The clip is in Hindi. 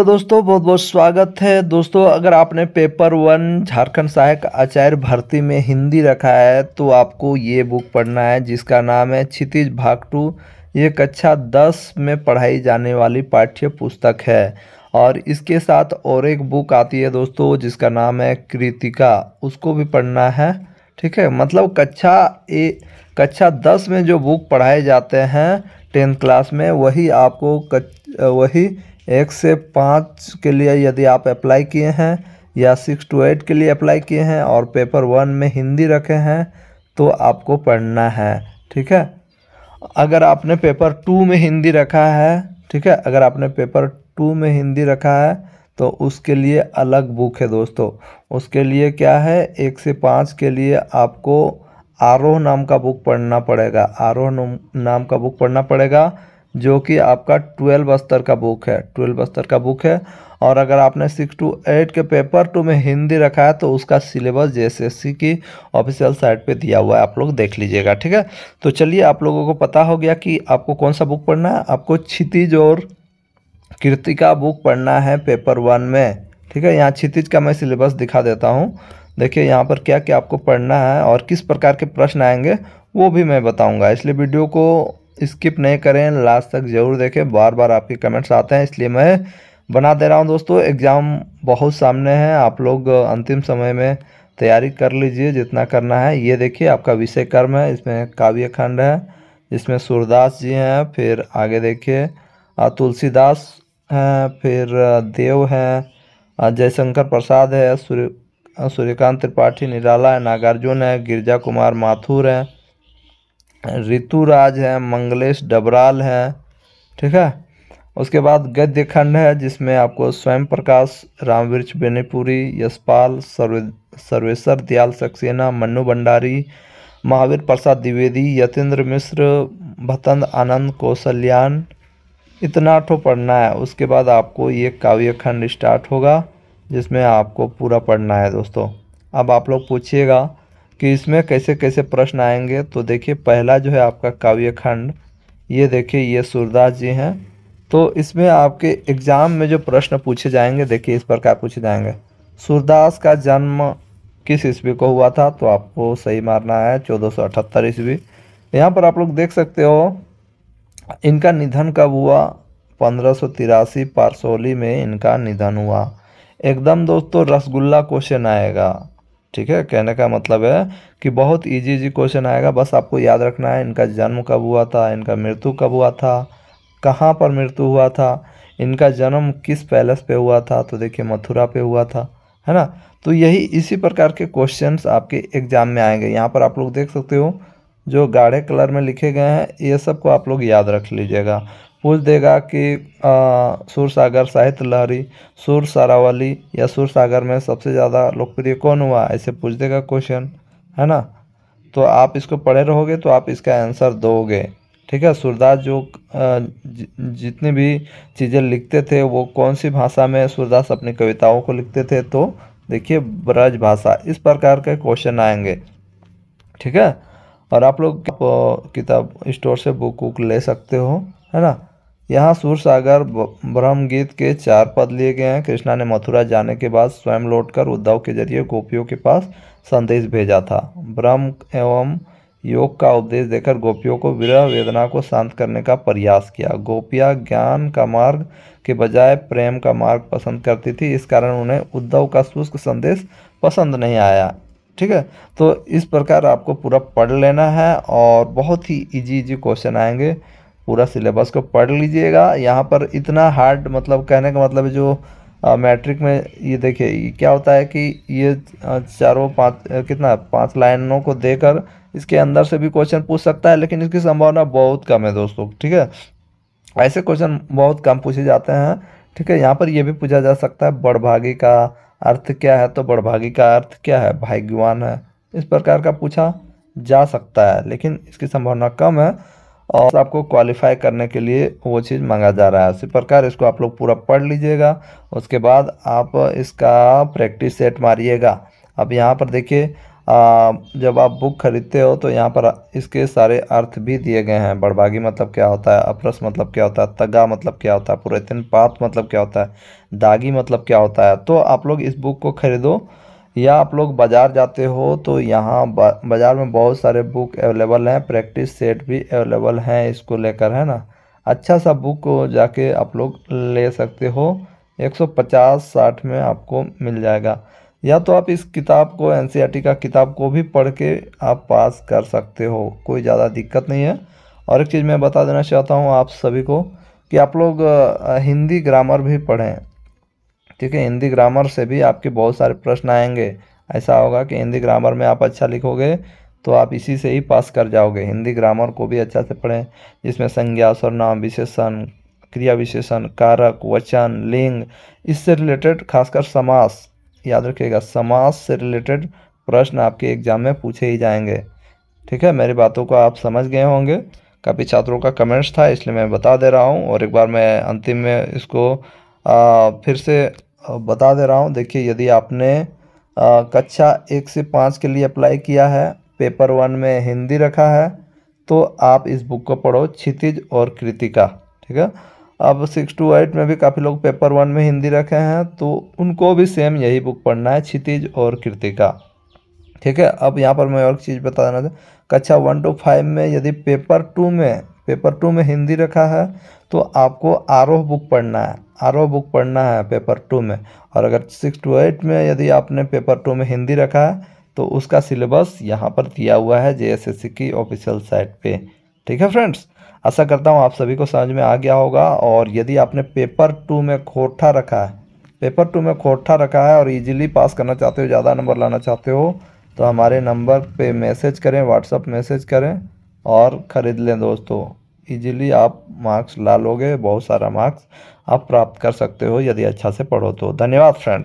तो दोस्तों बहुत बहुत स्वागत है दोस्तों अगर आपने पेपर वन झारखंड सहायक आचार्य भर्ती में हिंदी रखा है तो आपको ये बुक पढ़ना है जिसका नाम है क्षितिज भाग टू ये कक्षा दस में पढ़ाई जाने वाली पाठ्य पुस्तक है और इसके साथ और एक बुक आती है दोस्तों जिसका नाम है कृतिका उसको भी पढ़ना है ठीक है मतलब कक्षा ए कक्षा दस में जो बुक पढ़ाए जाते हैं टेंथ क्लास में वही आपको कच, वही एक से पाँच के लिए यदि आप अप्लाई किए हैं या सिक्स टू एट के लिए अप्लाई किए हैं और पेपर वन में हिंदी रखे हैं तो आपको पढ़ना है ठीक है अगर आपने पेपर टू में हिंदी रखा है ठीक है अगर आपने पेपर टू में हिंदी रखा है तो उसके लिए अलग बुक है दोस्तों उसके लिए क्या है एक से पाँच के लिए आपको आरोह नाम का बुक पढ़ना पड़ेगा आरोह नाम का बुक पढ़ना पड़ेगा जो कि आपका ट्वेल्व स्तर का बुक है ट्वेल्व स्तर का बुक है और अगर आपने सिक्स टू एट के पेपर टू में हिंदी रखा है तो उसका सिलेबस जेएसएससी की ऑफिशियल साइट पे दिया हुआ है आप लोग देख लीजिएगा ठीक है तो चलिए आप लोगों को पता हो गया कि आपको कौन सा बुक पढ़ना है आपको क्षितिज और कृतिका बुक पढ़ना है पेपर वन में ठीक है यहाँ क्षितिज का मैं सिलेबस दिखा देता हूँ देखिए यहाँ पर क्या क्या आपको पढ़ना है और किस प्रकार के प्रश्न आएंगे वो भी मैं बताऊँगा इसलिए वीडियो को स्किप नहीं करें लास्ट तक ज़रूर देखें बार बार आपके कमेंट्स आते हैं इसलिए मैं बना दे रहा हूं दोस्तों एग्ज़ाम बहुत सामने है आप लोग अंतिम समय में तैयारी कर लीजिए जितना करना है ये देखिए आपका विषय कर्म है इसमें काव्य खंड है इसमें सूरदास जी हैं फिर आगे देखिए तुलसीदास हैं फिर देव हैं जयशंकर प्रसाद है सूर्य सूर्यकांत त्रिपाठी निराला है नागार्जुन है गिरजा कुमार माथुर हैं ऋतुराज है मंगलेश डबराल है ठीक है उसके बाद गद्य खंड है जिसमें आपको स्वयं प्रकाश रामवृक्ष बेनीपुरी यशपाल सर्वे सर्वेश्वर दयाल सक्सेना मन्नू भंडारी महावीर प्रसाद द्विवेदी यतेंद्र मिश्र भतंद आनंद कौशल्यान इतना ठो तो पढ़ना है उसके बाद आपको ये काव्य खंड स्टार्ट होगा जिसमें आपको पूरा पढ़ना है दोस्तों अब आप लोग पूछिएगा कि इसमें कैसे कैसे प्रश्न आएंगे तो देखिए पहला जो है आपका काव्य खंड ये देखिए ये सूरदास जी हैं तो इसमें आपके एग्ज़ाम में जो प्रश्न पूछे जाएंगे देखिए इस प्रकार पूछे जाएंगे सूरदास का जन्म किस ईस्वी को हुआ था तो आपको सही मारना है चौदह सौ अठहत्तर ईस्वी यहाँ पर आप लोग देख सकते हो इनका निधन कब हुआ पंद्रह सौ तिरासी पारसोली में इनका निधन हुआ एकदम दोस्तों रसगुल्ला क्वेश्चन आएगा ठीक है कहने का मतलब है कि बहुत इजी इजी क्वेश्चन आएगा बस आपको याद रखना है इनका जन्म कब हुआ था इनका मृत्यु कब हुआ था कहाँ पर मृत्यु हुआ था इनका जन्म किस पैलेस पे हुआ था तो देखिए मथुरा पे हुआ था है ना तो यही इसी प्रकार के क्वेश्चंस आपके एग्जाम में आएंगे यहाँ पर आप लोग देख सकते हो जो गाढ़े कलर में लिखे गए हैं ये सब को आप लोग याद रख लीजिएगा पूछ देगा कि सूर सागर साहित्य लहरी सूर सारावली या सूर सागर में सबसे ज़्यादा लोकप्रिय कौन हुआ ऐसे पूछ देगा क्वेश्चन है ना तो आप इसको पढ़े रहोगे तो आप इसका आंसर दोगे ठीक है सूरदास जो जितनी भी चीज़ें लिखते थे वो कौन सी भाषा में सूरदास अपनी कविताओं को लिखते थे तो देखिए ब्रज भाषा इस प्रकार के क्वेश्चन आएंगे ठीक है और आप लोग किताब स्टोर से बुक वुक ले सकते हो है ना यहाँ सूर सागर ब्रह्मगीत के चार पद लिए गए हैं कृष्णा ने मथुरा जाने के बाद स्वयं लौटकर उद्धव के जरिए गोपियों के पास संदेश भेजा था ब्रह्म एवं योग का उपदेश देकर गोपियों को विरह वेदना को शांत करने का प्रयास किया गोपियाँ ज्ञान का मार्ग के बजाय प्रेम का मार्ग पसंद करती थी इस कारण उन्हें उद्धव का शुष्क संदेश पसंद नहीं आया ठीक है तो इस प्रकार आपको पूरा पढ़ लेना है और बहुत ही इजी इजी क्वेश्चन आएंगे पूरा सिलेबस को पढ़ लीजिएगा यहाँ पर इतना हार्ड मतलब कहने का मतलब जो मैट्रिक में ये देखिए क्या होता है कि ये चारों पाँच कितना पाँच लाइनों को देकर इसके अंदर से भी क्वेश्चन पूछ सकता है लेकिन इसकी संभावना बहुत कम है दोस्तों ठीक है ऐसे क्वेश्चन बहुत कम पूछे जाते हैं ठीक है यहाँ पर यह भी पूछा जा सकता है बड़भागी का अर्थ क्या है तो बड़भागी का अर्थ क्या है भाग्यवान है इस प्रकार का पूछा जा सकता है लेकिन इसकी संभावना कम है और आपको क्वालिफाई करने के लिए वो चीज़ मांगा जा रहा है इसी प्रकार इसको आप लोग पूरा पढ़ लीजिएगा उसके बाद आप इसका प्रैक्टिस सेट मारिएगा अब यहाँ पर देखिए जब आप बुक खरीदते हो तो यहाँ पर इसके सारे अर्थ भी दिए गए हैं बड़बागी मतलब क्या होता है अपरस मतलब क्या होता है तगा मतलब क्या होता है पुरेतन पात मतलब क्या होता है दागी मतलब क्या होता है तो आप लोग इस बुक को खरीदो या आप लोग बाज़ार जाते हो तो यहाँ बाज़ार में बहुत सारे बुक अवेलेबल हैं प्रैक्टिस सेट भी अवेलेबल हैं इसको लेकर है ना अच्छा सा बुक को जाके आप लोग ले सकते हो 150 60 में आपको मिल जाएगा या तो आप इस किताब को एन e का किताब को भी पढ़ के आप पास कर सकते हो कोई ज़्यादा दिक्कत नहीं है और एक चीज़ मैं बता देना चाहता हूँ आप सभी को कि आप लोग हिंदी ग्रामर भी पढ़ें ठीक है हिंदी ग्रामर से भी आपके बहुत सारे प्रश्न आएंगे ऐसा होगा कि हिंदी ग्रामर में आप अच्छा लिखोगे तो आप इसी से ही पास कर जाओगे हिंदी ग्रामर को भी अच्छा से पढ़ें जिसमें संज्ञा सर्वनाम विशेषण क्रिया विशेषण कारक वचन लिंग इससे रिलेटेड खासकर समास याद रखिएगा समास से रिलेटेड प्रश्न आपके एग्जाम में पूछे ही जाएंगे ठीक है मेरी बातों को आप समझ गए होंगे काफ़ी छात्रों का कमेंट्स था इसलिए मैं बता दे रहा हूँ और एक बार मैं अंतिम में इसको आ, फिर से बता दे रहा हूँ देखिए यदि आपने कक्षा एक से पाँच के लिए अप्लाई किया है पेपर वन में हिंदी रखा है तो आप इस बुक को पढ़ो क्षितिज और कृतिका ठीक है अब सिक्स टू एट में भी काफ़ी लोग पेपर वन में हिंदी रखे हैं तो उनको भी सेम यही बुक पढ़ना है क्षितिज और कृतिका ठीक है अब यहाँ पर मैं और चीज़ बता देना कक्षा वन टू फाइव में यदि पेपर टू में पेपर टू में हिंदी रखा है तो आपको आरोह बुक पढ़ना है आरोह बुक पढ़ना है पेपर टू में और अगर सिक्स टू एट में यदि आपने पेपर टू में हिंदी रखा है तो उसका सिलेबस यहाँ पर दिया हुआ है जे की ऑफिशियल साइट पे ठीक है फ्रेंड्स आशा करता हूँ आप सभी को समझ में आ गया होगा और यदि आपने पेपर टू में खोटा रखा है पेपर टू में खोटा रखा है और इजीली पास करना चाहते हो ज़्यादा नंबर लाना चाहते हो तो हमारे नंबर पे मैसेज करें व्हाट्सअप मैसेज करें और ख़रीद लें दोस्तों इजीली आप मार्क्स लालोगे बहुत सारा मार्क्स आप प्राप्त कर सकते हो यदि अच्छा से पढ़ो तो धन्यवाद फ्रेंड्स